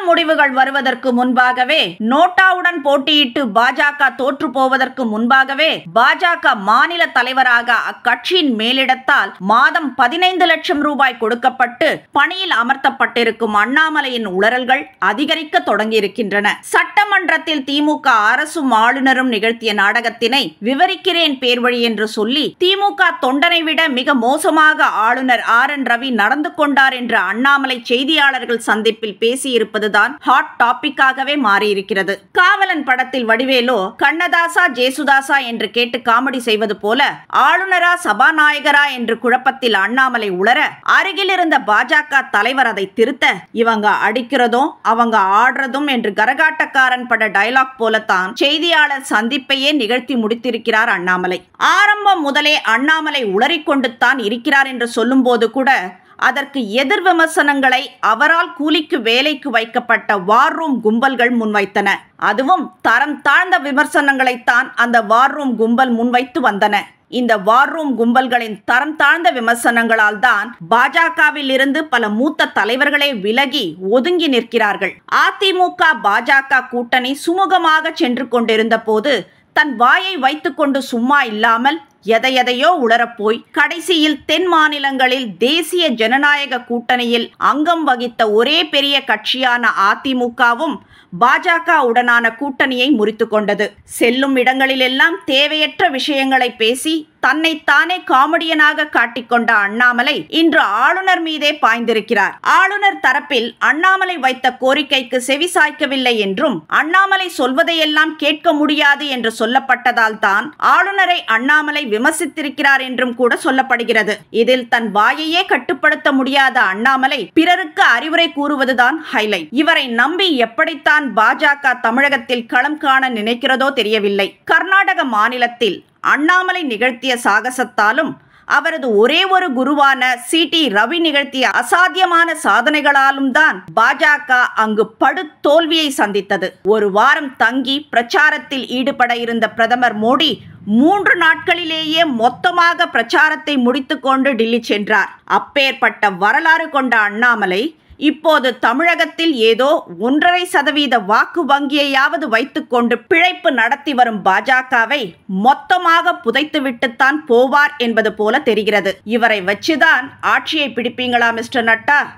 தேர்தல் முடிவுகள் வருவதற்கு முன்பாகவே நோட்டாவுடன் போட்டியிட்டு பாஜக தோற்று போவதற்கு முன்பாகவே பாஜக மாநில தலைவராக அக்கட்சியின் மேலிடத்தால் மாதம் பதினைந்து லட்சம் ரூபாய் கொடுக்கப்பட்டு பணியில் அமர்த்தப்பட்டிருக்கும் அண்ணாமலையின் உளறல்கள் அதிகரிக்க தொடங்கியிருக்கின்றன சட்டமன்றத்தில் திமுக அரசும் ஆளுநரும் நிகழ்த்திய நாடகத்தினை விவரிக்கிறேன் பேர்வழி என்று சொல்லி திமுக தொண்டனை விட மிக மோசமாக ஆளுநர் ஆர் என் ரவி நடந்து கொண்டார் என்று அண்ணாமலை செய்தியாளர்கள் சந்திப்பில் பேசியிருப்பது என்பதுதான் ஹாட் டாபிக்காகவே மாறியிருக்கிறது காவலன் படத்தில் வடிவேலு கண்ணதாசா ஜேசுதாசா என்று கேட்டு காமெடி செய்வது போல ஆளுநரா சபாநாயகரா என்று குழப்பத்தில் அண்ணாமலை உளர அருகிலிருந்த பாஜக தலைவர் அதை திருத்த இவங்க அடிக்கிறதும் அவங்க ஆடுறதும் என்று கரகாட்டக்காரன் பட டயலாக் போலத்தான் செய்தியாளர் சந்திப்பையே நிகழ்த்தி முடித்திருக்கிறார் அண்ணாமலை ஆரம்பம் முதலே அண்ணாமலை உளறிக்கொண்டு தான் இருக்கிறார் என்று சொல்லும்போது கூட அதற்கு எதிர் விமர்சனங்களை அவரால் கூலிக்கு வேலைக்கு வைக்கப்பட்ட வார் ரூம் கும்பல்கள் முன்வைத்தன அதுவும் தரம் தாழ்ந்த விமர்சனங்களைத்தான் அந்த வார் ரூம் கும்பல் முன்வைத்து வந்தன இந்த வார் ரூம் கும்பல்களின் தரம் தாழ்ந்த விமர்சனங்களால் தான் பாஜகவில் இருந்து பல மூத்த தலைவர்களே விலகி ஒதுங்கி நிற்கிறார்கள் அதிமுக பாஜக கூட்டணி சுமூகமாக சென்று கொண்டிருந்த போது தன் வாயை வைத்துக்கொண்டு சும்மா இல்லாமல் எதையதையோ உளரப்போய் கடைசியில் தென் மாநிலங்களில் தேசிய ஜனநாயக கூட்டணியில் அங்கம் வகித்த ஒரே பெரிய கட்சியான அதிமுகவும் பாஜக உடனான கூட்டணியை முறித்து கொண்டது செல்லும் இடங்களிலெல்லாம் தேவையற்ற விஷயங்களை பேசி தன்னைத்தானே காமெடியனாக காட்டிக்கொண்ட அண்ணாமலை இன்று ஆளுநர் மீதே பாய்ந்திருக்கிறார் ஆளுநர் தரப்பில் அண்ணாமலை வைத்த கோரிக்கைக்கு செவி சாய்க்கவில்லை என்றும் அண்ணாமலை சொல்வதையெல்லாம் கேட்க முடியாது என்று சொல்லப்பட்டதால் தான் ஆளுநரை அண்ணாமலை விமர்சித்திருக்கிறார் என்றும் கூட சொல்லப்படுகிறது இதில் தன் வாயையே கட்டுப்படுத்த முடியாத அண்ணாமலை பிறருக்கு அறிவுரை கூறுவதுதான் ஹைலைட் இவரை நம்பி எப்படித்தான் பாஜக தமிழகத்தில் களம் காண நினைக்கிறதோ தெரியவில்லை கர்நாடக மாநிலத்தில் அண்ணாமலை நிகழ்த்திய சாகசத்தாலும் அவரது ஒரே ஒரு குருவான சி டி ரவி நிகழ்த்திய அசாத்தியமான சாதனைகளாலும் தான் பாஜக அங்கு படு தோல்வியை சந்தித்தது ஒரு வாரம் தங்கி பிரச்சாரத்தில் ஈடுபட இருந்த பிரதமர் மோடி மூன்று நாட்களிலேயே மொத்தமாக பிரச்சாரத்தை முடித்துக்கொண்டு டில்லி சென்றார் அப்பேற்பட்ட வரலாறு கொண்ட அண்ணாமலை இப்போது தமிழகத்தில் ஏதோ ஒன்றரை சதவீத வாக்கு வங்கியையாவது வைத்துக்கொண்டு பிழைப்பு நடத்தி வரும் பாஜகவை மொத்தமாக புதைத்துவிட்டுத்தான் போவார் என்பது போல தெரிகிறது இவரை வச்சுதான் ஆட்சியை பிடிப்பீங்களா மிஸ்டர் நட்டா